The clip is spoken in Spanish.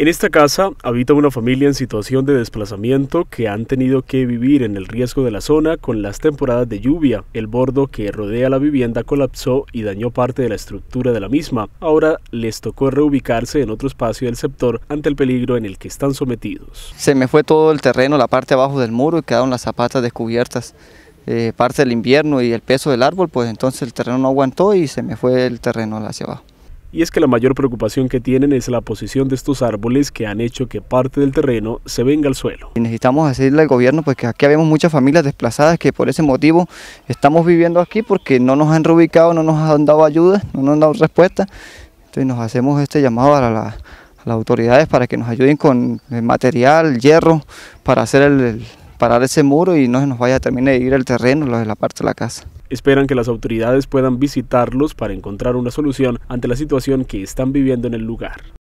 En esta casa habita una familia en situación de desplazamiento que han tenido que vivir en el riesgo de la zona con las temporadas de lluvia. El bordo que rodea la vivienda colapsó y dañó parte de la estructura de la misma. Ahora les tocó reubicarse en otro espacio del sector ante el peligro en el que están sometidos. Se me fue todo el terreno, la parte abajo del muro y quedaron las zapatas descubiertas. Eh, parte del invierno y el peso del árbol, pues entonces el terreno no aguantó y se me fue el terreno hacia abajo y es que la mayor preocupación que tienen es la posición de estos árboles que han hecho que parte del terreno se venga al suelo. Y necesitamos decirle al gobierno porque pues, aquí habemos muchas familias desplazadas que por ese motivo estamos viviendo aquí porque no nos han reubicado, no nos han dado ayuda, no nos han dado respuesta. Entonces nos hacemos este llamado a, las autoridades para que nos ayuden con material, hierro, para hacer el, parar ese muro y no se nos vaya a terminar de ir el terreno, la parte de la casa. Esperan que las autoridades puedan visitarlos para encontrar una solución ante la situación que están viviendo en el lugar.